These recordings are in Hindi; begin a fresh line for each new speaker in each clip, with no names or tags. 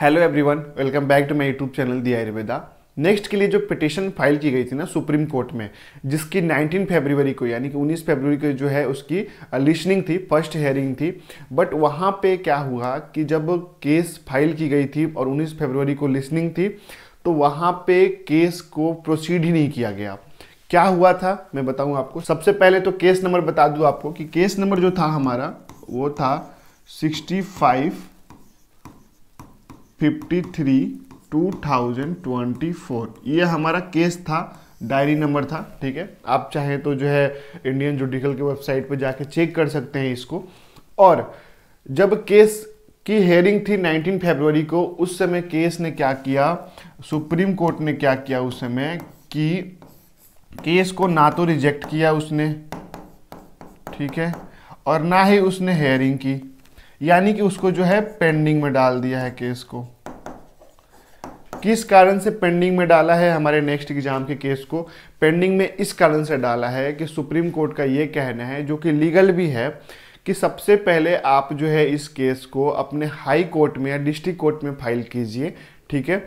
hello everyone welcome back to my YouTube channel the Ayurveda next के लिए जो पिटिशन फाइल की गई थी ना सुप्रीम कोर्ट में जिसकी 19 फरवरी को यानी कि 19 फरवरी को जो है उसकी लिशनिंग थी फर्स्ट हेयरिंग थी बट वहाँ पे क्या हुआ कि जब केस फाइल की गई थी और 19 फरवरी को लिशनिंग थी तो वहाँ पे केस को प्रोसीड ही नहीं किया गया क्या हुआ था मैं बताऊँ आपको सबसे पहले तो केस नंबर बता दूँ आपको कि केस नंबर जो था हमारा वो था sixty five fifty three two thousand twenty four ये हमारा केस था डायरी नंबर था ठीक है आप चाहें तो जो है इंडियन जुडिकल की वेबसाइट पर जाके चेक कर सकते हैं इसको और जब केस की हेयरिंग थी 19 फरवरी को उस समय केस ने क्या किया सुप्रीम कोर्ट ने क्या किया उस समय कि केस को ना तो रिजेक्ट किया उसने ठीक है और ना ही उसने हेयरिंग की यानी कि उसको जो है पेंडिंग में डाल दिया है केस को किस कारण से पेंडिंग में डाला है हमारे नेक्स्ट एग्जाम के केस को पेंडिंग में इस कारण से डाला है कि सुप्रीम कोर्ट का ये कहना है जो कि लीगल भी है कि सबसे पहले आप जो है इस केस को अपने हाई कोर्ट में या डिस्ट्रिक्ट कोर्ट में फाइल कीजिए ठीक है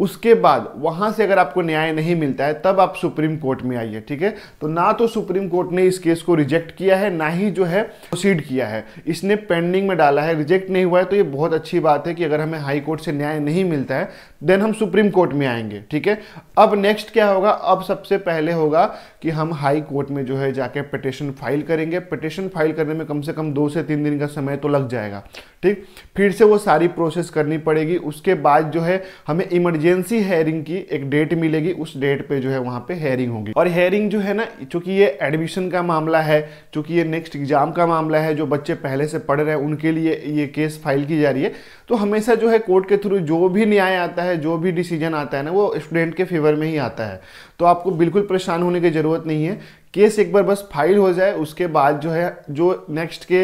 उसके बाद वहां से अगर आपको न्याय नहीं मिलता है तब आप सुप्रीम कोर्ट में आइए ठीक है तो ना तो सुप्रीम कोर्ट ने इस केस को रिजेक्ट किया है ना ही जो है प्रोसीड किया है इसने पेंडिंग में डाला है रिजेक्ट नहीं हुआ है तो ये बहुत अच्छी बात है कि अगर हमें हाई कोर्ट से न्याय नहीं मिलता है देन हम सुप्रीम कोर्ट में आएंगे ठीक है अब नेक्स्ट क्या होगा अब सबसे पहले होगा कि हम हाई कोर्ट में जो है जाके पटिशन फाइल करेंगे पटिशन फाइल करने में कम से कम दो से तीन दिन का समय तो लग जाएगा ठीक फिर से वो सारी प्रोसेस करनी पड़ेगी उसके बाद जो है हमें इमरजेंसी हेयरिंग की एक डेट मिलेगी उस डेट पे जो है वहाँ पे हेयरिंग होगी और हेयरिंग जो है ना चूंकि ये एडमिशन का मामला है चूंकि ये नेक्स्ट एग्जाम का मामला है जो बच्चे पहले से पढ़ रहे हैं उनके लिए ये केस फाइल की जा रही है तो हमेशा जो है कोर्ट के थ्रू जो भी न्याय आता है जो भी डिसीजन आता है ना वो स्टूडेंट के फेवर में ही आता है तो आपको बिल्कुल परेशान होने की ज़रूरत नहीं है केस एक बार बस फाइल हो जाए उसके बाद जो है जो नेक्स्ट के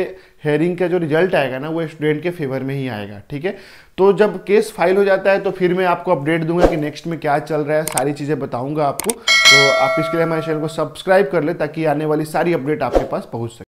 हेयरिंग का जो रिजल्ट आएगा ना वो स्टूडेंट के फेवर में ही आएगा ठीक है तो जब केस फाइल हो जाता है तो फिर मैं आपको अपडेट दूंगा कि नेक्स्ट में क्या चल रहा है सारी चीज़ें बताऊंगा आपको तो आप इसके लिए हमारे चैनल को सब्सक्राइब कर ले ताकि आने वाली सारी अपडेट आपके पास पहुँच सके